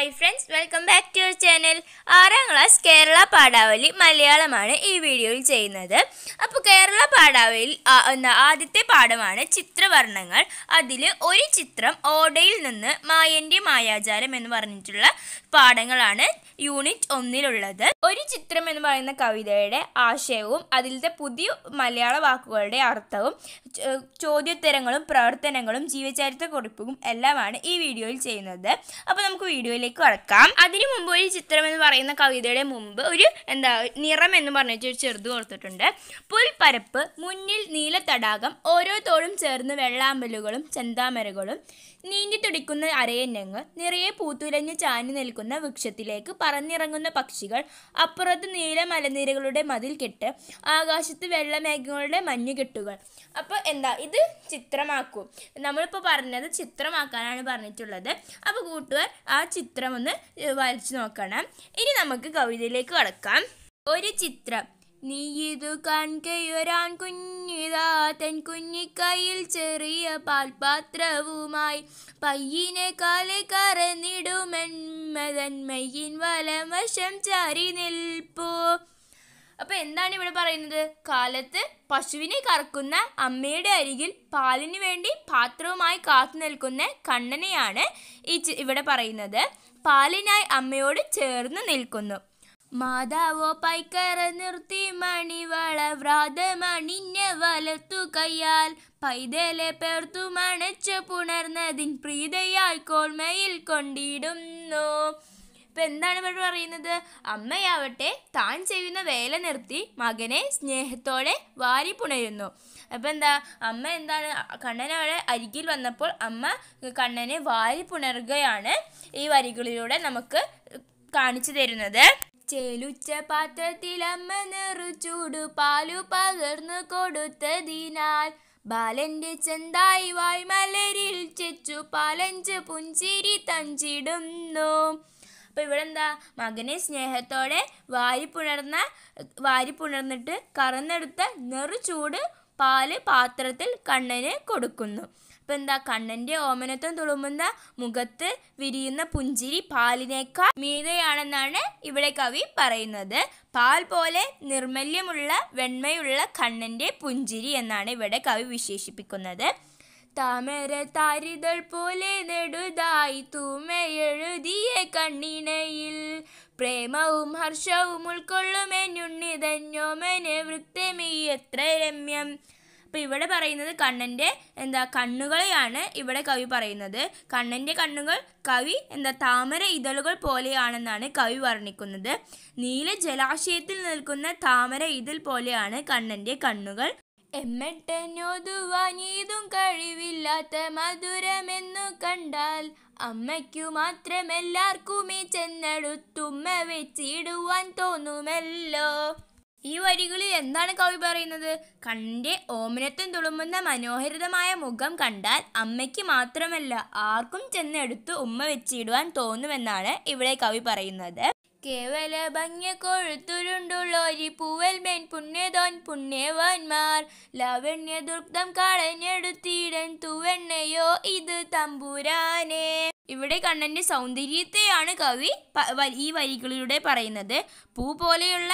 hi friends welcome back to your channel ആറാം class Kerala Padavali മലയാളമാണ് ഈ വീഡിയോയിൽ ചെയ്യുന്നത് അപ്പോൾ കേരള പാടാവലി ആദ്യത്തെ പാഠമാണ് ചിത്രവർണ്ണങ്ങൾ അതിൽ ഒരു ചിത്രം ഓടയിൽ നിന്ന് മായൻ്റെ മായാചാരം എന്ന് പറഞ്ഞിട്ടുള്ള പാഠങ്ങളാണ് യൂണിറ്റ് ഒന്നിലുള്ളത് ഒരു ചിത്രം എന്ന് പറയുന്ന കവിതയുടെ ആശയവും അതിലത്തെ പുതിയ മലയാള വാക്കുകളുടെ അർത്ഥവും ചോദ്യോത്തരങ്ങളും പ്രവർത്തനങ്ങളും ജീവചരിത്ര കുറിപ്പും എല്ലാമാണ് ഈ വീഡിയോയിൽ ചെയ്യുന്നത് അപ്പോൾ നമുക്ക് വീഡിയോയിലേക്ക് കടക്കാം അതിനു മുമ്പ് ഒരു ചിത്രം എന്ന് പറയുന്ന കവിതയുടെ മുമ്പ് ഒരു എന്താ നിറം എന്ന് പറഞ്ഞിട്ട് ഒരു ചെറുത് കൊടുത്തിട്ടുണ്ട് പുൽപ്പരപ്പ് മുന്നിൽ നീല തടാകം ഓരോ തോടും ചേർന്ന് വെള്ളാമ്പലുകളും ചെന്താമരകളും നീന്തി തുടിക്കുന്ന അരയന്നങ്ങൾ നിറയെ പൂത്തുലഞ്ഞ് ചാഞ്ഞു നിൽക്കുന്ന വൃക്ഷത്തിലേക്ക് പറന്നിറങ്ങുന്ന പക്ഷികൾ അപ്പുറത്ത് നീല മലനിരകളുടെ മതിൽ കെട്ട് ആകാശത്ത് വെള്ളമേഘങ്ങളുടെ മഞ്ഞുകെട്ടുകൾ അപ്പോൾ എന്താ ഇത് ചിത്രമാക്കും നമ്മളിപ്പോൾ പറഞ്ഞത് ചിത്രമാക്കാനാണ് പറഞ്ഞിട്ടുള്ളത് അപ്പോൾ കൂട്ടുകാർ ആ ചിത്രം ഒന്ന് വരച്ചു നോക്കണം ഇനി നമുക്ക് കവിതയിലേക്ക് കടക്കാം ഒരു ചിത്രം നീയിതു കാൺകയൊരാൻ കുഞ്ഞിതാ തൻ കുഞ്ഞിക്കൈയിൽ ചെറിയ പാൽപാത്രവുമായി പയ്യനെ കാലെ കറന്നിടുമെന്മതൻ മയ്യിൻ വലമശം ചാരി നിൽപ്പോ അപ്പൊ എന്താണ് ഇവിടെ പറയുന്നത് കാലത്ത് പശുവിനെ കറക്കുന്ന അമ്മയുടെ അരികിൽ പാലിന് വേണ്ടി പാത്രവുമായി കാത്തു നിൽക്കുന്ന കണ്ണനെയാണ് ഈ ഇവിടെ പറയുന്നത് പാലിനായി അമ്മയോട് ചേർന്ന് നിൽക്കുന്നു മാതാവോ പൈക്കറ നിർത്തി മണിവള വ്രാതമണിഞ്ഞ വലത്തു കയ്യാൽ പൈതലെ പേർത്തു മണച്ചു പുണർന്നതിൻ പ്രീതയാൽ കോൾമയിൽ കൊണ്ടിടുന്നു ഇപ്പൊ എന്താണ് ഇവർ പറയുന്നത് അമ്മയാവട്ടെ താൻ ചെയ്യുന്ന വേല നിർത്തി മകനെ സ്നേഹത്തോടെ വാരി പുണരുന്നു അപ്പൊ എന്താ അമ്മ എന്താണ് കണ്ണനവിടെ അരികിൽ വന്നപ്പോൾ അമ്മ കണ്ണനെ വാരി പുണരുകയാണ് ഈ വരികളിലൂടെ നമുക്ക് കാണിച്ചു തരുന്നത് ചേലുച്ച അമ്മ നിറച്ചൂടു പാലു പകർന്നു കൊടുത്തതിനാൽ ബാലന്റെ ചെന്തായി വായ് മലരിൽ ചെച്ചു പാലഞ്ച് പുഞ്ചിരി തഞ്ചിടുന്നു അപ്പോൾ ഇവിടെ എന്താ മകനെ സ്നേഹത്തോടെ വാരി പുണർന്ന വാരി പുണർന്നിട്ട് കറന്നെടുത്ത ചൂട് പാല് പാത്രത്തിൽ കണ്ണന് കൊടുക്കുന്നു ഇപ്പൊ എന്താ കണ്ണന്റെ ഓമനത്വം തുളുമ്പുന്ന മുഖത്ത് വിരിയുന്ന പുഞ്ചിരി പാലിനേക്കാൾ മീതയാണെന്നാണ് ഇവിടെ കവി പറയുന്നത് പാൽ പോലെ നിർമ്മല്യമുള്ള വെണ്മയുള്ള കണ്ണന്റെ പുഞ്ചിരി എന്നാണ് ഇവിടെ കവി വിശേഷിപ്പിക്കുന്നത് താമര താരിതൾ പോലെ നെടുതായി തൂമയെഴുതിയ കണ്ണിണയിൽ പ്രേമവും ഹർഷവും ഉൾക്കൊള്ളുമെന്നുണ്ണിതഞ്ഞോമന് വൃത്തമീ എത്ര രമ്യം അപ്പോൾ ഇവിടെ പറയുന്നത് കണ്ണൻ്റെ എന്താ കണ്ണുകളെയാണ് ഇവിടെ കവി പറയുന്നത് കണ്ണൻ്റെ കണ്ണുകൾ കവി എന്താ താമര ഇതളുകൾ പോലെയാണെന്നാണ് കവി വർണ്ണിക്കുന്നത് നീല ജലാശയത്തിൽ നിൽക്കുന്ന താമര ഇതൾ പോലെയാണ് കണ്ണൻ്റെ കണ്ണുകൾ എമ്മട്ടെന്നൊതുവാനീതും കഴിവില്ലാത്ത മധുരമെന്നു കണ്ടാൽ അമ്മയ്ക്കു മാത്രമെല്ലാവർക്കുമേ ചെന്നെടുത്തുമ്മ വെച്ചിടുവാൻ തോന്നുമല്ലോ ഈ വരികളിൽ എന്താണ് കവി പറയുന്നത് കണ്ണിൻ്റെ ഓമനത്തും തുളുമ്പുന്ന മനോഹരിതമായ മുഖം കണ്ടാൽ അമ്മയ്ക്ക് മാത്രമല്ല ആർക്കും ചെന്നെടുത്ത് ഉമ്മ വെച്ചിടുവാൻ തോന്നുമെന്നാണ് ഇവിടെ കവി പറയുന്നത് കേവല ഭംഗ്യ കൊഴുത്തുരുണ്ടുള്ളോരി പൂവൽ മേൻ പുണ്യതോൻ പുണ്യവാന്മാർ ലാവണ്യ ദുർഗം കളഞ്ഞെടുത്തിടൻ തുവെണ്ണയോ ഇത് തമ്പുരാനെ ഇവിടെ കണ്ണന്റെ സൗന്ദര്യത്തെയാണ് കവി ഈ വരികളിലൂടെ പറയുന്നത് പൂ പോലെയുള്ള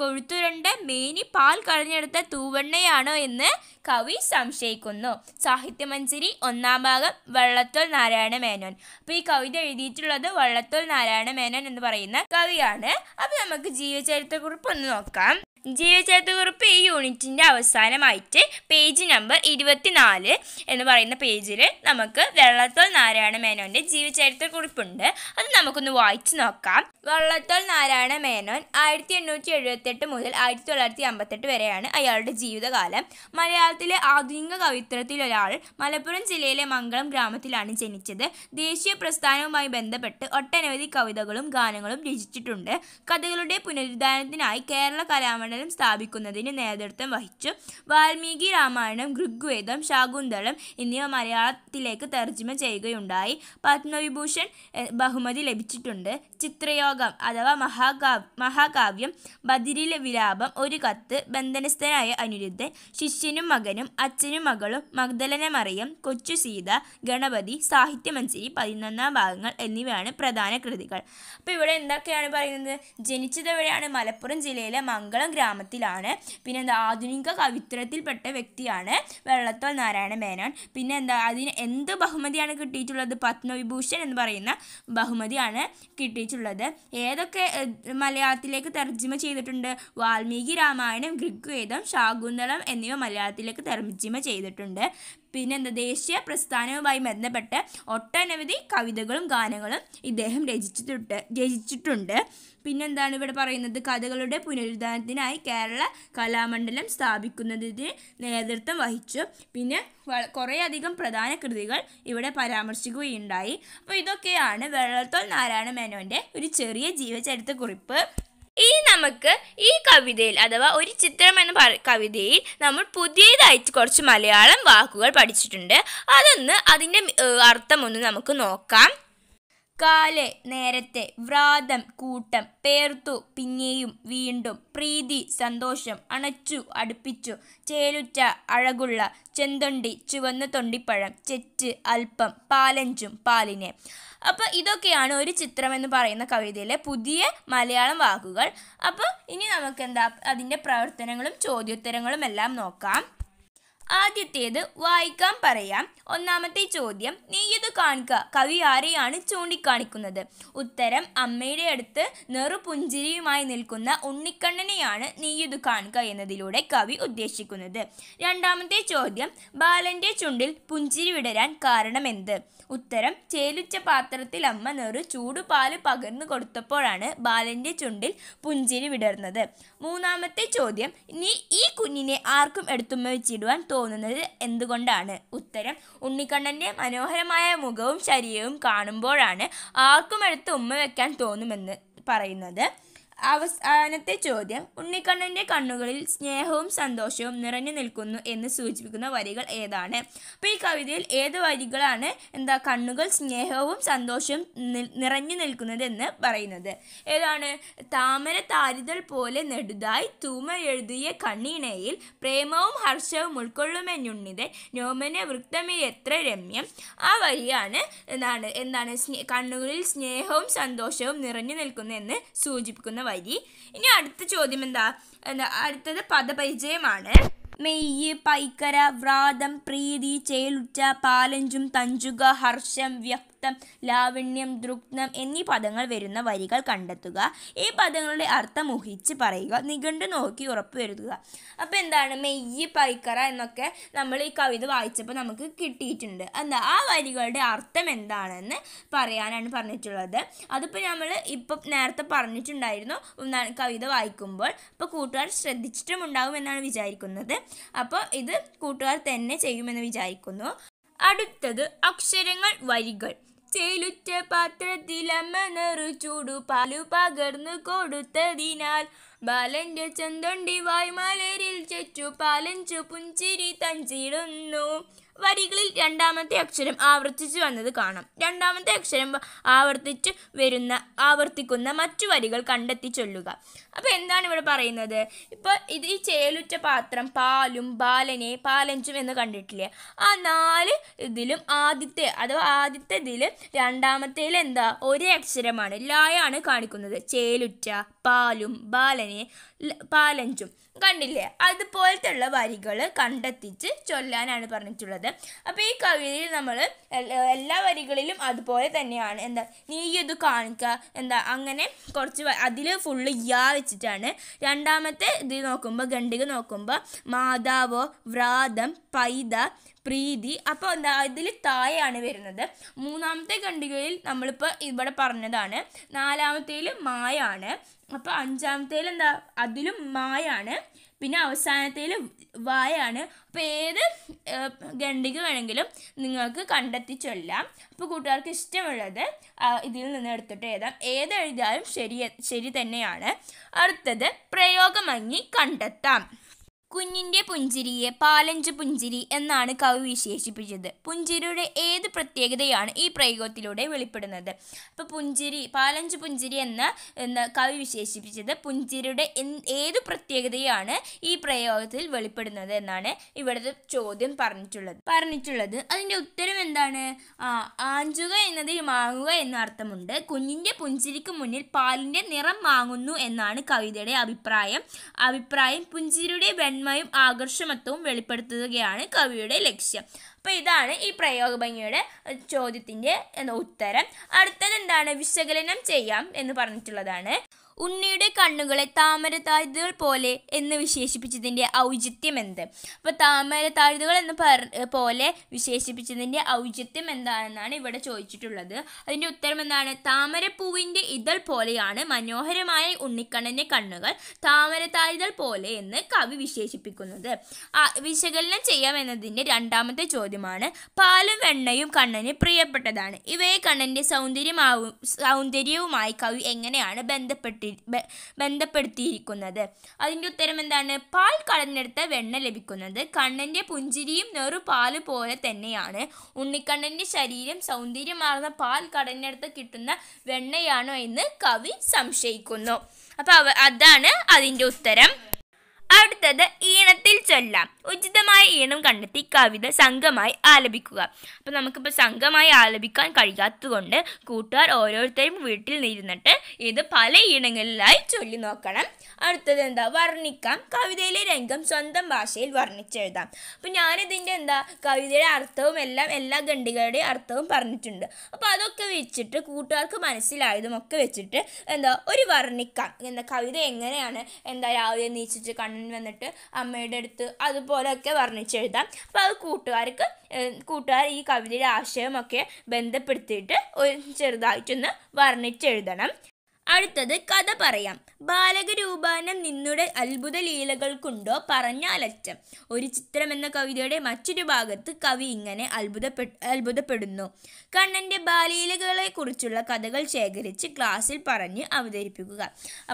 കൊഴുത്തുരുണ്ട മേനി പാൽ കളഞ്ഞെടുത്ത തൂവെണ്ണയാണോ എന്ന് കവി സംശയിക്കുന്നു സാഹിത്യമഞ്ചരി ഒന്നാം ഭാഗം വള്ളത്തോൾ നാരായണ മേനോൻ അപ്പൊ ഈ കവിത എഴുതിയിട്ടുള്ളത് വള്ളത്തോൾ നാരായണ മേനോൻ എന്ന് പറയുന്ന കവിയാണ് അപ്പോൾ നമുക്ക് ജീവചരിത്രക്കുറിപ്പ് ഒന്ന് നോക്കാം ജീവചരിത്രക്കുറിപ്പ് ഈ യൂണിറ്റിൻ്റെ അവസാനമായിട്ട് പേജ് നമ്പർ ഇരുപത്തിനാല് എന്ന് പറയുന്ന പേജിൽ നമുക്ക് വെള്ളത്തോൾ നാരായണ മേനോൻ്റെ ജീവചരിത്രക്കുറിപ്പുണ്ട് അത് നമുക്കൊന്ന് വായിച്ചു നോക്കാം വെള്ളത്തോൾ നാരായണ മേനോൻ ആയിരത്തി എണ്ണൂറ്റി എഴുപത്തെട്ട് മുതൽ ആയിരത്തി തൊള്ളായിരത്തി അമ്പത്തെട്ട് വരെയാണ് അയാളുടെ ജീവിതകാലം മലയാളത്തിലെ ആധുനിക കവിത്രത്തിലൊരാൾ മലപ്പുറം ജില്ലയിലെ മംഗളം ഗ്രാമത്തിലാണ് ജനിച്ചത് ദേശീയ പ്രസ്ഥാനവുമായി ബന്ധപ്പെട്ട് ഒട്ടനവധി കവിതകളും ഗാനങ്ങളും രചിച്ചിട്ടുണ്ട് കഥകളുടെ പുനരുദ്ധാരണത്തിനായി കേരള കലാമണ്ഡലം സമ്മേളനം സ്ഥാപിക്കുന്നതിന് നേതൃത്വം വഹിച്ചു വാൽമീകി രാമായണം ഋഗ്വേദം ശാകുന്തളം എന്നിവ മലയാളത്തിലേക്ക് തർജ്ജമ ചെയ്യുകയുണ്ടായി പത്മവിഭൂഷൺ ബഹുമതി ലഭിച്ചിട്ടുണ്ട് ചിത്രയോഗം അഥവാ മഹാകാവ് മഹാകാവ്യം ബദിരിലെ വിലാപം ഒരു കത്ത് ബന്ധനസ്ഥനായ അനിരുദ്ധൻ ശിഷ്യനും മകനും അച്ഛനും മകളും മഗ്ദലന മറിയം കൊച്ചു സീത ഗണപതി സാഹിത്യമഞ്ചരി പതിനൊന്നാം ഭാഗങ്ങൾ എന്നിവയാണ് പ്രധാന കൃതികൾ അപ്പോൾ ഇവിടെ എന്തൊക്കെയാണ് പറയുന്നത് ജനിച്ചതെവിടെയാണ് മലപ്പുറം ജില്ലയിലെ മംഗളം ഗ്രാമം ഗ്രാമത്തിലാണ് പിന്നെ എന്താ ആധുനിക കവിത്രത്തിൽപ്പെട്ട വ്യക്തിയാണ് വെള്ളത്തോൾ നാരായണ മേനോൻ പിന്നെ എന്താ അതിന് എന്ത് ബഹുമതിയാണ് കിട്ടിയിട്ടുള്ളത് പത്മവിഭൂഷൺ എന്ന് പറയുന്ന ബഹുമതിയാണ് കിട്ടിയിട്ടുള്ളത് ഏതൊക്കെ മലയാളത്തിലേക്ക് തർജ്ജിമ ചെയ്തിട്ടുണ്ട് വാൽമീകി രാമായണം ഋഗ്വേദം ശാകുന്തളം എന്നിവ മലയാളത്തിലേക്ക് തർജ്ജിമ ചെയ്തിട്ടുണ്ട് എന്താ ദേശീയ പ്രസ്ഥാനവുമായി ബന്ധപ്പെട്ട് ഒട്ടനവധി കവിതകളും ഗാനങ്ങളും ഇദ്ദേഹം രചിച്ചിട്ടുണ്ട് രചിച്ചിട്ടുണ്ട് പിന്നെന്താണ് ഇവിടെ പറയുന്നത് കഥകളുടെ പുനരുദ്ധാരണത്തിനായി കേരള കലാമണ്ഡലം സ്ഥാപിക്കുന്നതിന് നേതൃത്വം വഹിച്ചു പിന്നെ കുറേയധികം പ്രധാന കൃതികൾ ഇവിടെ പരാമർശിക്കുകയുണ്ടായി അപ്പോൾ ഇതൊക്കെയാണ് വെള്ളത്തോൾ നാരായണ മേനോൻ്റെ ഒരു ചെറിയ ജീവചരിത്ര കുറിപ്പ് ഈ നമുക്ക് ഈ കവിതയിൽ അഥവാ ഒരു ചിത്രം എന്ന കവിതയിൽ നമ്മൾ പുതിയതായിട്ട് കുറച്ച് മലയാളം വാക്കുകൾ പഠിച്ചിട്ടുണ്ട് അതൊന്ന് അതിൻ്റെ ഒന്ന് നമുക്ക് നോക്കാം കാലെ നേരത്തെ വ്രാതം കൂട്ടം പേർത്തു പിങ്ങിയും വീണ്ടും പ്രീതി സന്തോഷം അണച്ചു അടുപ്പിച്ചു ചേലുറ്റ അഴകുള്ള ചെന്തൊണ്ടി ചുവന്ന തൊണ്ടിപ്പഴം ചെറ്റ് അല്പം പാലഞ്ചും പാലിനെ അപ്പോൾ ഇതൊക്കെയാണ് ഒരു ചിത്രം എന്ന് പറയുന്ന കവിതയിലെ പുതിയ മലയാളം വാക്കുകൾ അപ്പോൾ ഇനി നമുക്ക് എന്താ അതിൻ്റെ പ്രവർത്തനങ്ങളും ചോദ്യോത്തരങ്ങളും എല്ലാം നോക്കാം ആദ്യത്തേത് വായിക്കാൻ പറയാം ഒന്നാമത്തെ ചോദ്യം നീ ഇത് കാണുക കവി ആരെയാണ് ചൂണ്ടിക്കാണിക്കുന്നത് ഉത്തരം അമ്മയുടെ അടുത്ത് നെറുപുഞ്ചിരിയുമായി നിൽക്കുന്ന ഉണ്ണിക്കണ്ണനെയാണ് നീ ഇത് കാണുക എന്നതിലൂടെ കവി ഉദ്ദേശിക്കുന്നത് രണ്ടാമത്തെ ചോദ്യം ബാലൻ്റെ ചുണ്ടിൽ പുഞ്ചിരി വിടരാൻ കാരണം എന്ത് ഉത്തരം ചേലിച്ച പാത്രത്തിൽ അമ്മ നെറു ചൂടുപാല് പകർന്നു കൊടുത്തപ്പോഴാണ് ബാലൻ്റെ ചുണ്ടിൽ പുഞ്ചിരി വിടർന്നത് മൂന്നാമത്തെ ചോദ്യം നീ ഈ കുഞ്ഞിനെ ആർക്കും എടുത്തുമ്മ വെച്ചിടുവാൻ തോന്നുന്നത് എന്തുകൊണ്ടാണ് ഉത്തരം ഉണ്ണിക്കണ്ണൻ്റെ മനോഹരമായ മുഖവും ശരീരവും കാണുമ്പോഴാണ് ആർക്കും എടുത്ത് ഉമ്മ വെക്കാൻ തോന്നുമെന്ന് പറയുന്നത് അവസാനത്തെ ചോദ്യം ഉണ്ണിക്കണ്ണൻ്റെ കണ്ണുകളിൽ സ്നേഹവും സന്തോഷവും നിറഞ്ഞു നിൽക്കുന്നു എന്ന് സൂചിപ്പിക്കുന്ന വരികൾ ഏതാണ് അപ്പോൾ ഈ കവിതയിൽ ഏത് വരികളാണ് എന്താ കണ്ണുകൾ സ്നേഹവും സന്തോഷവും നിറഞ്ഞു നിൽക്കുന്നത് എന്ന് പറയുന്നത് ഏതാണ് താമര താരിതൾ പോലെ നെടുതായി തൂമ എഴുതിയ കണ്ണിണയിൽ പ്രേമവും ഹർഷവും ഉൾക്കൊള്ളുമെന്നുണ്ണിത് നോമനെ വൃത്തമേ എത്ര രമ്യം ആ വരിയാണ് എന്താണ് എന്താണ് കണ്ണുകളിൽ സ്നേഹവും സന്തോഷവും നിറഞ്ഞു നിൽക്കുന്നു എന്ന് സൂചിപ്പിക്കുന്ന വരി ഇനി അടുത്ത ചോദ്യം എന്താ എന്താ അടുത്തത് പദപരിചയമാണ് മെയ്യ് പൈക്കര വ്രാതം പ്രീതി ചേലുറ്റ പാലഞ്ചും തഞ്ചുക ഹർഷം വ്യക്തി കവിത്വം ലാവണ്യം ദൃഗ്നം എന്നീ പദങ്ങൾ വരുന്ന വരികൾ കണ്ടെത്തുക ഈ പദങ്ങളുടെ അർത്ഥം ഊഹിച്ച് പറയുക നിഘണ്ടു നോക്കി ഉറപ്പുവരുത്തുക അപ്പോൾ എന്താണ് മെയ്യ് പൈക്കറ എന്നൊക്കെ നമ്മൾ ഈ കവിത വായിച്ചപ്പോൾ നമുക്ക് കിട്ടിയിട്ടുണ്ട് എന്താ ആ വരികളുടെ അർത്ഥം എന്താണെന്ന് പറയാനാണ് പറഞ്ഞിട്ടുള്ളത് അതിപ്പോൾ നമ്മൾ ഇപ്പം നേരത്തെ പറഞ്ഞിട്ടുണ്ടായിരുന്നു കവിത വായിക്കുമ്പോൾ അപ്പോൾ കൂട്ടുകാർ ശ്രദ്ധിച്ചിട്ടും ഉണ്ടാവും എന്നാണ് വിചാരിക്കുന്നത് അപ്പോൾ ഇത് കൂട്ടുകാർ തന്നെ ചെയ്യുമെന്ന് വിചാരിക്കുന്നു അടുത്തത് അക്ഷരങ്ങൾ വരികൾ ചേലുറ്റ പാത്രത്തിലമ്മനറു ചൂടു പാലു പകർന്നു കൊടുത്തതിനാൽ ബാലന്റെ ചന്തൊണ്ടി വായ്മലരിൽ ചെച്ചു പാലഞ്ചു പുഞ്ചിരി തഞ്ചിടുന്നു വരികളിൽ രണ്ടാമത്തെ അക്ഷരം ആവർത്തിച്ചു വന്നത് കാണാം രണ്ടാമത്തെ അക്ഷരം ആവർത്തിച്ച് വരുന്ന ആവർത്തിക്കുന്ന മറ്റു വരികൾ കണ്ടെത്തി ചൊല്ലുക അപ്പോൾ എന്താണ് ഇവിടെ പറയുന്നത് ഇപ്പൊ ഇത് ഈ ചേലുറ്റ പാത്രം പാലും ബാലനെ പാലഞ്ചും എന്ന് കണ്ടിട്ടില്ലേ ആ നാല് ഇതിലും ആദ്യത്തെ അഥവാ ആദ്യത്തെ ഇതിൽ രണ്ടാമത്തെ എന്താ ഒരേ അക്ഷരമാണ് ലായാണ് കാണിക്കുന്നത് ചേലുറ്റ പാലും ബാലനെ പാലഞ്ചും കണ്ടില്ലേ അതുപോലത്തുള്ള വരികൾ കണ്ടെത്തിച്ച് ചൊല്ലാനാണ് പറഞ്ഞിട്ടുള്ളത് അപ്പോൾ ഈ കവിതയിൽ നമ്മൾ എല്ലാ വരികളിലും അതുപോലെ തന്നെയാണ് എന്താ നീ ഇത് കാണിക്കുക എന്താ അങ്ങനെ കുറച്ച് അതിൽ ഫുള്ള് യാ വെച്ചിട്ടാണ് രണ്ടാമത്തെ ഇത് നോക്കുമ്പോൾ ഖണ്ഡിക നോക്കുമ്പോൾ മാതാവോ വ്രാതം പൈത പ്രീതി അപ്പോൾ എന്താ ഇതിൽ തായയാണ് വരുന്നത് മൂന്നാമത്തെ ഖണ്ഡികയിൽ നമ്മളിപ്പോൾ ഇവിടെ പറഞ്ഞതാണ് നാലാമത്തേൽ മായാണ് അപ്പോൾ അഞ്ചാമത്തേൽ എന്താ അതിലും മായാണ് പിന്നെ അവസാനത്തേൽ വായാണ് അപ്പോൾ ഏത് ഖണ്ഡിക വേണമെങ്കിലും നിങ്ങൾക്ക് കണ്ടെത്തി ചൊല്ലാം അപ്പോൾ കൂട്ടുകാർക്ക് ഇഷ്ടമുള്ളത് ഇതിൽ നിന്ന് എടുത്തിട്ട് എഴുതാം എഴുതിയാലും ശരി ശരി തന്നെയാണ് അടുത്തത് പ്രയോഗമങ്ങി കണ്ടെത്താം കുഞ്ഞിന്റെ പുഞ്ചിരിയെ പാലഞ്ച് പുഞ്ചിരി എന്നാണ് കവി വിശേഷിപ്പിച്ചത് പുഞ്ചിരിയുടെ ഏത് പ്രത്യേകതയാണ് ഈ പ്രയോഗത്തിലൂടെ വെളിപ്പെടുന്നത് അപ്പോൾ പുഞ്ചിരി പാലഞ്ച് പുഞ്ചിരി എന്ന കവി വിശേഷിപ്പിച്ചത് പുഞ്ചിരിയുടെ ഏത് പ്രത്യേകതയാണ് ഈ പ്രയോഗത്തിൽ വെളിപ്പെടുന്നത് എന്നാണ് ഇവിടുത്തെ ചോദ്യം പറഞ്ഞിട്ടുള്ളത് പറഞ്ഞിട്ടുള്ളത് അതിൻ്റെ ഉത്തരം എന്താണ് ആഞ്ചുക എന്നതിൽ മാങ്ങുക എന്ന അർത്ഥമുണ്ട് കുഞ്ഞിൻ്റെ പുഞ്ചിരിക്ക് മുന്നിൽ പാലിൻ്റെ നിറം മാങ്ങുന്നു എന്നാണ് കവിതയുടെ അഭിപ്രായം അഭിപ്രായം പുഞ്ചിരിയുടെ തന്മയും ആകർഷമത്വവും വെളിപ്പെടുത്തുകയാണ് കവിയുടെ ലക്ഷ്യം അപ്പോൾ ഇതാണ് ഈ ഭംഗിയുടെ ചോദ്യത്തിൻ്റെ ഉത്തരം അടുത്തത് എന്താണ് വിശകലനം ചെയ്യാം എന്ന് പറഞ്ഞിട്ടുള്ളതാണ് ഉണ്ണിയുടെ കണ്ണുകളെ താമരത്താഴുതുകൾ പോലെ എന്ന് വിശേഷിപ്പിച്ചതിൻ്റെ ഔചിത്യം എന്ത് അപ്പോൾ താമരത്താഴുതുകൾ എന്ന് പറ പോലെ വിശേഷിപ്പിച്ചതിൻ്റെ ഔചിത്യം എന്താണെന്നാണ് ഇവിടെ ചോദിച്ചിട്ടുള്ളത് അതിൻ്റെ ഉത്തരം എന്താണ് താമരപ്പൂവിൻ്റെ ഇതൾ പോലെയാണ് മനോഹരമായ ഉണ്ണിക്കണ്ണൻ്റെ കണ്ണുകൾ താമരത്താഴുതൽ പോലെ എന്ന് കവി വിശേഷിപ്പിക്കുന്നത് വിശകലനം ചെയ്യാമെന്നതിൻ്റെ രണ്ടാമത്തെ ചോദ്യമാണ് പാലും വെണ്ണയും കണ്ണന് പ്രിയപ്പെട്ടതാണ് ഇവയെ കണ്ണൻ്റെ സൗന്ദര്യമാവും സൗന്ദര്യവുമായി കവി എങ്ങനെയാണ് ബന്ധപ്പെട്ടിരിക്കുന്നത് ബന്ധപ്പെടുത്തി ബന്ധപ്പെടുത്തിയിരിക്കുന്നത് അതിൻ്റെ ഉത്തരം എന്താണ് പാൽ കളഞ്ഞെടുത്ത വെണ്ണ ലഭിക്കുന്നത് കണ്ണൻ്റെ പുഞ്ചിരിയും നെറു പാല് പോലെ തന്നെയാണ് ഉണ്ണിക്കണ്ണൻ്റെ ശരീരം സൗന്ദര്യമാർന്ന പാൽ കടഞ്ഞെടുത്ത് കിട്ടുന്ന വെണ്ണയാണോ എന്ന് കവി സംശയിക്കുന്നു അപ്പോൾ അതാണ് അതിൻ്റെ ഉത്തരം അടുത്തത് ഈണത്തിൽ ചൊല്ലാം ഉചിതമായ ഈണം കണ്ടെത്തി കവിത സംഘമായി ആലപിക്കുക അപ്പോൾ നമുക്കിപ്പോ സംഘമായി ആലപിക്കാൻ കഴിയാത്തതുകൊണ്ട് കൂട്ടുകാർ ഓരോരുത്തരും വീട്ടിൽ നിന്നിരുന്നിട്ട് ഇത് പല ഈണങ്ങളിലായി ചൊല്ലി നോക്കണം അടുത്തത് എന്താ വർണ്ണിക്കാം കവിതയിലെ രംഗം സ്വന്തം ഭാഷയിൽ വർണ്ണിച്ചെഴുതാം അപ്പോൾ ഞാനിതിൻ്റെ എന്താ കവിതയുടെ അർത്ഥവും എല്ലാം എല്ലാ ഖണ്ഡികയുടെയും അർത്ഥവും പറഞ്ഞിട്ടുണ്ട് അപ്പോൾ അതൊക്കെ വെച്ചിട്ട് കൂട്ടുകാർക്ക് മനസ്സിലായതും ഒക്കെ വെച്ചിട്ട് എന്താ ഒരു വർണ്ണിക്കാം എന്താ കവിത എങ്ങനെയാണ് എന്താ രാവിലെ നീച്ചിട്ട് കണ്ണ് മാമൻ വന്നിട്ട് അമ്മയുടെ അടുത്ത് അതുപോലെയൊക്കെ വർണ്ണിച്ചെഴുതാം അപ്പോൾ അത് കൂട്ടുകാർക്ക് കൂട്ടുകാർ ഈ കവിതയുടെ ആശയമൊക്കെ ബന്ധപ്പെടുത്തിയിട്ട് ഒരു ചെറുതായിട്ടൊന്ന് വർണ്ണിച്ചെഴുതണം അടുത്തത് കഥ പറയാം ബാലകരൂപാനം നിന്നുടെ അത്ഭുത ലീലകൾക്കുണ്ടോ പറഞ്ഞാലറ്റം ഒരു ചിത്രം എന്ന കവിതയുടെ മറ്റൊരു ഭാഗത്ത് കവി ഇങ്ങനെ അത്ഭുതപ്പെ അത്ഭുതപ്പെടുന്നു കണ്ണൻ്റെ ബാലലീലകളെ കുറിച്ചുള്ള കഥകൾ ശേഖരിച്ച് ക്ലാസ്സിൽ പറഞ്ഞ് അവതരിപ്പിക്കുക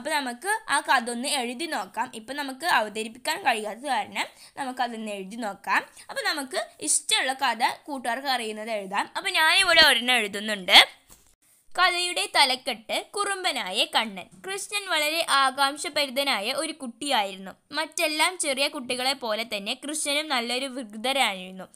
അപ്പോൾ നമുക്ക് ആ കഥ ഒന്ന് എഴുതി നോക്കാം ഇപ്പം നമുക്ക് അവതരിപ്പിക്കാൻ കഴിയാത്ത കാരണം നമുക്കതൊന്ന് എഴുതി നോക്കാം അപ്പോൾ നമുക്ക് ഇഷ്ടമുള്ള കഥ കൂട്ടുകാർക്ക് അറിയുന്നത് എഴുതാം അപ്പോൾ ഞാനിവിടെ ഒരെണ്ണം എഴുതുന്നുണ്ട് കഥയുടെ തലക്കെട്ട് കുറുമ്പനായ കണ്ണൻ കൃഷ്ണൻ വളരെ ആകാംക്ഷഭരിതനായ ഒരു കുട്ടിയായിരുന്നു മറ്റെല്ലാം ചെറിയ കുട്ടികളെ പോലെ തന്നെ കൃഷ്ണനും നല്ലൊരു വൃദ്ധരായിരുന്നു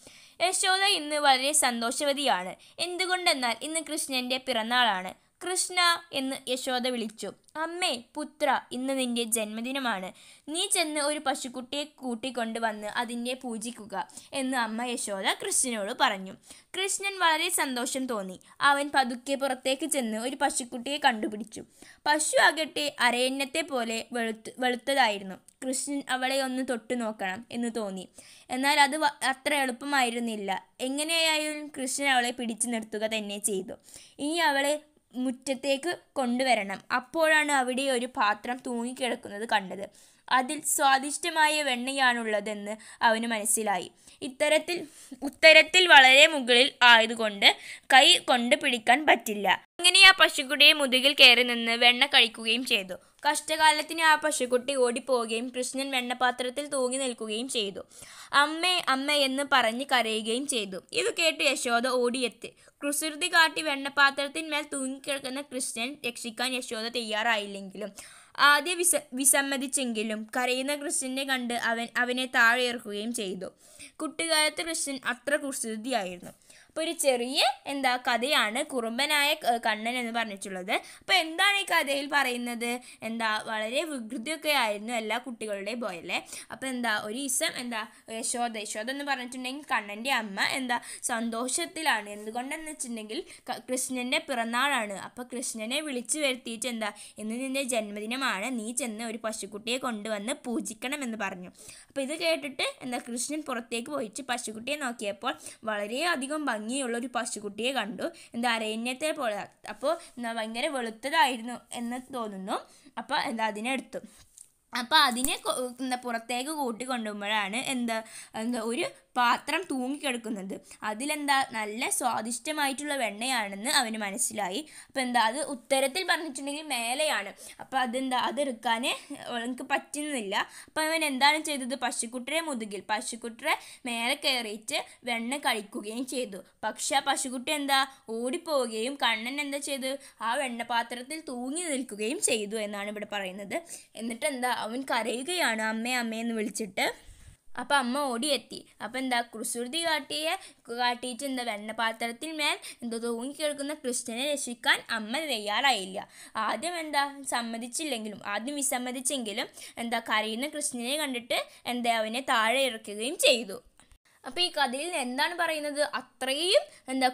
യശോദ ഇന്ന് വളരെ സന്തോഷവതിയാണ് എന്തുകൊണ്ടെന്നാൽ ഇന്ന് കൃഷ്ണന്റെ പിറന്നാളാണ് കൃഷ്ണ എന്ന് യശോദ വിളിച്ചു അമ്മേ പുത്ര ഇന്ന് നിന്റെ ജന്മദിനമാണ് നീ ചെന്ന് ഒരു പശുക്കുട്ടിയെ കൂട്ടിക്കൊണ്ട് വന്ന് അതിനെ പൂജിക്കുക എന്ന് അമ്മ യശോദ കൃഷ്ണനോട് പറഞ്ഞു കൃഷ്ണൻ വളരെ സന്തോഷം തോന്നി അവൻ പതുക്കെ പുറത്തേക്ക് ചെന്ന് ഒരു പശുക്കുട്ടിയെ കണ്ടുപിടിച്ചു പശു ആകട്ടെ അരയന്നത്തെ പോലെ വെളുത്ത് വെളുത്തതായിരുന്നു കൃഷ്ണൻ അവളെ ഒന്ന് തൊട്ടു നോക്കണം എന്ന് തോന്നി എന്നാൽ അത് അത്ര എളുപ്പമായിരുന്നില്ല എങ്ങനെയായാലും കൃഷ്ണൻ അവളെ പിടിച്ചു നിർത്തുക തന്നെ ചെയ്തു ഇനി അവളെ മുറ്റത്തേക്ക് കൊണ്ടുവരണം അപ്പോഴാണ് അവിടെ ഒരു പാത്രം തൂങ്ങിക്കിടക്കുന്നത് കണ്ടത് അതിൽ സ്വാദിഷ്ടമായ വെണ്ണയാണുള്ളതെന്ന് അവന് മനസ്സിലായി ഇത്തരത്തിൽ ഉത്തരത്തിൽ വളരെ മുകളിൽ ആയതുകൊണ്ട് കൈ കൊണ്ടുപിടിക്കാൻ പറ്റില്ല അങ്ങനെ ആ പശുക്കുടിയെ മുതുകിൽ കയറി നിന്ന് വെണ്ണ കഴിക്കുകയും ചെയ്തു കഷ്ടകാലത്തിന് ആ പശുക്കുട്ടി ഓടിപ്പോവുകയും കൃഷ്ണൻ വെണ്ണപാത്രത്തിൽ തൂങ്ങി നിൽക്കുകയും ചെയ്തു അമ്മേ അമ്മ എന്ന് പറഞ്ഞ് കരയുകയും ചെയ്തു ഇത് കേട്ട് യശോദ ഓടിയെത്തി കുസൃതി കാട്ടി വെണ്ണപാത്രത്തിന്മേൽ തൂങ്ങിക്കിടക്കുന്ന കൃഷ്ണൻ രക്ഷിക്കാൻ യശോദ തയ്യാറായില്ലെങ്കിലും ആദ്യ വിസ വിസമ്മതിച്ചെങ്കിലും കരയുന്ന കൃഷ്ണനെ കണ്ട് അവൻ അവനെ താഴെ ഇറക്കുകയും ചെയ്തു കുട്ടിക്കാലത്ത് കൃഷ്ണൻ അത്ര കുസൃതിയായിരുന്നു അപ്പോൾ ഒരു ചെറിയ എന്താ കഥയാണ് കുറുമ്പനായ കണ്ണൻ എന്ന് പറഞ്ഞിട്ടുള്ളത് അപ്പോൾ എന്താണ് ഈ കഥയിൽ പറയുന്നത് എന്താ വളരെ വികൃതിയൊക്കെ ആയിരുന്നു എല്ലാ കുട്ടികളുടെയും പോയല്ലേ അപ്പോൾ എന്താ ഒരു ദിവസം എന്താ യശോദ യശോദ എന്ന് പറഞ്ഞിട്ടുണ്ടെങ്കിൽ കണ്ണൻ്റെ അമ്മ എന്താ സന്തോഷത്തിലാണ് എന്തുകൊണ്ടെന്ന് വെച്ചിട്ടുണ്ടെങ്കിൽ കൃഷ്ണൻ്റെ പിറന്നാളാണ് അപ്പോൾ കൃഷ്ണനെ വിളിച്ചു വരുത്തിയിട്ട് എന്താ ഇന്ന് നിൻ്റെ ജന്മദിനമാണ് നീ ചെന്ന് ഒരു പശുക്കുട്ടിയെ കൊണ്ടുവന്ന് പൂജിക്കണം എന്ന് പറഞ്ഞു അപ്പോൾ ഇത് കേട്ടിട്ട് എന്താ കൃഷ്ണൻ പുറത്തേക്ക് പോയിട്ട് പശുക്കുട്ടിയെ നോക്കിയപ്പോൾ വളരെയധികം ഭംഗി ഭംഗിയുള്ള ഒരു പശുക്കുട്ടിയെ കണ്ടു എന്താ അരയന്യത്തെ പോലെ അപ്പോൾ എന്താ ഭയങ്കര വെളുത്തതായിരുന്നു എന്ന് തോന്നുന്നു അപ്പോൾ എന്താ അതിനെ എടുത്തു അപ്പോൾ അതിനെ എന്താ പുറത്തേക്ക് കൂട്ടി എന്താ എന്താ ഒരു പാത്രം തൂങ്ങിക്കിടക്കുന്നത് അതിലെന്താ നല്ല സ്വാദിഷ്ടമായിട്ടുള്ള വെണ്ണയാണെന്ന് അവന് മനസ്സിലായി അപ്പോൾ എന്താ അത് ഉത്തരത്തിൽ പറഞ്ഞിട്ടുണ്ടെങ്കിൽ മേലെയാണ് അപ്പോൾ അതെന്താ അതെടുക്കാൻ എനിക്ക് പറ്റുന്നില്ല അപ്പോൾ അവൻ എന്താണ് ചെയ്തത് പശുക്കുട്ടിയുടെ മുതുകിൽ പശുക്കുട്ടിയെ മേലെ കയറിയിട്ട് വെണ്ണ കഴിക്കുകയും ചെയ്തു പക്ഷേ ആ പശുക്കുട്ടി എന്താ ഓടിപ്പോവുകയും കണ്ണൻ എന്താ ചെയ്തു ആ വെണ്ണപാത്രത്തിൽ തൂങ്ങി നിൽക്കുകയും ചെയ്തു എന്നാണ് ഇവിടെ പറയുന്നത് എന്നിട്ട് എന്താ അവൻ കരയുകയാണ് അമ്മേ അമ്മയെന്ന് വിളിച്ചിട്ട് അപ്പൊ അമ്മ ഓടിയെത്തി അപ്പൊ എന്താ കുസൃതി കാട്ടിയ കാട്ടിയിട്ട് എന്താ വെണ്ണപാത്രത്തിൽ മേൽ എന്തോ തൂങ്ങിക്കിടക്കുന്ന കൃഷ്ണനെ രക്ഷിക്കാൻ അമ്മ തയ്യാറായില്ല ആദ്യം എന്താ സമ്മതിച്ചില്ലെങ്കിലും ആദ്യം വിസമ്മതിച്ചെങ്കിലും എന്താ കരയുന്ന കൃഷ്ണനെ കണ്ടിട്ട് എന്താ അവനെ താഴെ ഇറക്കുകയും ചെയ്തു അപ്പോൾ ഈ കഥയിൽ എന്താണ് പറയുന്നത് അത്രയും എന്താ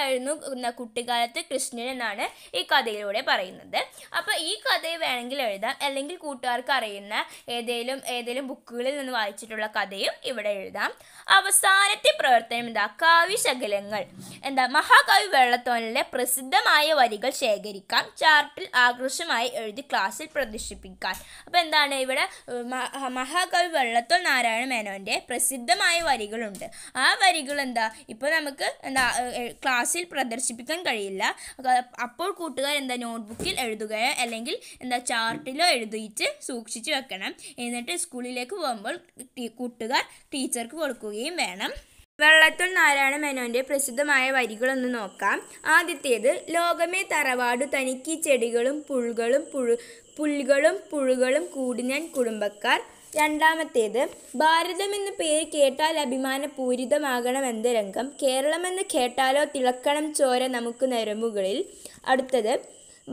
ആയിരുന്നു എന്താ കുട്ടിക്കാലത്ത് കൃഷ്ണൻ എന്നാണ് ഈ കഥയിലൂടെ പറയുന്നത് അപ്പോൾ ഈ കഥ വേണമെങ്കിൽ എഴുതാം അല്ലെങ്കിൽ കൂട്ടുകാർക്ക് അറിയുന്ന ഏതെങ്കിലും ഏതെങ്കിലും ബുക്കുകളിൽ നിന്ന് വായിച്ചിട്ടുള്ള കഥയും ഇവിടെ എഴുതാം അവസാനത്തെ പ്രവർത്തനം എന്താ കാവ്യശകലങ്ങൾ എന്താ മഹാകവി വെള്ളത്തോനിലെ പ്രസിദ്ധമായ വരികൾ ശേഖരിക്കാം ചാർട്ടിൽ ആകർഷമായി എഴുതി ക്ലാസ്സിൽ പ്രദർശിപ്പിക്കാൻ അപ്പോൾ എന്താണ് ഇവിടെ മഹാകവി വെള്ളത്തോൾ നാരായണ മേനോന്റെ പ്രസിദ്ധമായ വരികൾ വരികളുണ്ട് ആ വരികൾ എന്താ ഇപ്പോൾ നമുക്ക് എന്താ ക്ലാസ്സിൽ പ്രദർശിപ്പിക്കാൻ കഴിയില്ല അപ്പോൾ കൂട്ടുകാർ എന്താ നോട്ട്ബുക്കിൽ എഴുതുകയോ അല്ലെങ്കിൽ എന്താ ചാർട്ടിലോ എഴുതിയിട്ട് സൂക്ഷിച്ചു വെക്കണം എന്നിട്ട് സ്കൂളിലേക്ക് പോകുമ്പോൾ കൂട്ടുകാർ ടീച്ചർക്ക് കൊടുക്കുകയും വേണം വെള്ളത്തുൾ നാരായണ മേനോൻ്റെ പ്രസിദ്ധമായ വരികളൊന്ന് നോക്കാം ആദ്യത്തേത് ലോകമേ തറവാട് തനിക്ക് ചെടികളും പുഴുകളും പുഴു പുല്ലുകളും പുഴുകളും കൂടി ഞാൻ കുടുംബക്കാർ രണ്ടാമത്തേത് ഭാരതം എന്ന പേര് കേട്ടാൽ അഭിമാനപൂരിതമാകണമെന്ന രംഗം കേരളമെന്ന് കേട്ടാലോ തിളക്കണം ചോര നമുക്ക് നരമ്പുകളിൽ അടുത്തത്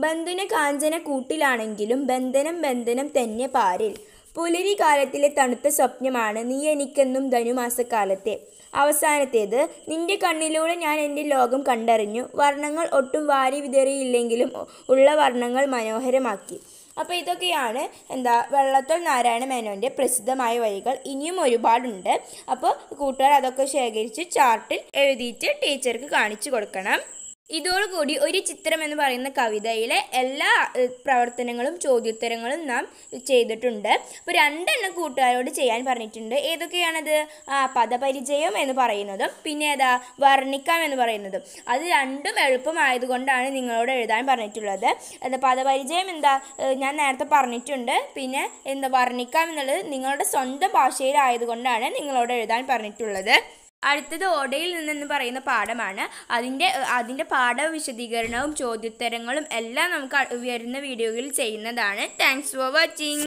ബന്ധുന കാഞ്ചന കൂട്ടിലാണെങ്കിലും ബന്ധനം ബന്ധനം തന്നെ പാരിൽ പുലരി കാലത്തിലെ തണുത്ത സ്വപ്നമാണ് നീ എനിക്കെന്നും ധനുമാസക്കാലത്തെ അവസാനത്തേത് നിന്റെ കണ്ണിലൂടെ ഞാൻ എൻ്റെ ലോകം കണ്ടറിഞ്ഞു വർണ്ണങ്ങൾ ഒട്ടും വാരി വിതറിയില്ലെങ്കിലും ഉള്ള വർണ്ണങ്ങൾ മനോഹരമാക്കി അപ്പോൾ ഇതൊക്കെയാണ് എന്താ വെള്ളത്തോൾ നാരായണ മേനോൻ്റെ പ്രസിദ്ധമായ വരികൾ ഇനിയും ഒരുപാടുണ്ട് അപ്പോൾ കൂട്ടുകാർ അതൊക്കെ ശേഖരിച്ച് ചാർട്ടിൽ എഴുതിയിട്ട് ടീച്ചർക്ക് കാണിച്ചു കൊടുക്കണം ഇതോടുകൂടി ഒരു ചിത്രം എന്ന് പറയുന്ന കവിതയിലെ എല്ലാ പ്രവർത്തനങ്ങളും ചോദ്യോത്തരങ്ങളും നാം ചെയ്തിട്ടുണ്ട് അപ്പോൾ രണ്ടെണ്ണം കൂട്ടുകാരോട് ചെയ്യാൻ പറഞ്ഞിട്ടുണ്ട് ഏതൊക്കെയാണത് പദപരിചയം എന്ന് പറയുന്നതും പിന്നെ ഏതാ വർണ്ണിക്കാം എന്ന് പറയുന്നതും അത് രണ്ടും എളുപ്പമായതുകൊണ്ടാണ് നിങ്ങളോട് എഴുതാൻ പറഞ്ഞിട്ടുള്ളത് എന്താ പദപരിചയം എന്താ ഞാൻ നേരത്തെ പറഞ്ഞിട്ടുണ്ട് പിന്നെ എന്താ വർണ്ണിക്കാം എന്നുള്ളത് നിങ്ങളുടെ സ്വന്തം ഭാഷയിലായതുകൊണ്ടാണ് നിങ്ങളോട് എഴുതാൻ പറഞ്ഞിട്ടുള്ളത് അടുത്തത് ഓടയിൽ നിന്നെന്ന് പറയുന്ന പാഠമാണ് അതിൻ്റെ അതിൻ്റെ പാഠ വിശദീകരണവും ചോദ്യോത്തരങ്ങളും എല്ലാം നമുക്ക് വരുന്ന വീഡിയോയിൽ ചെയ്യുന്നതാണ് താങ്ക്സ് ഫോർ വാച്ചിങ്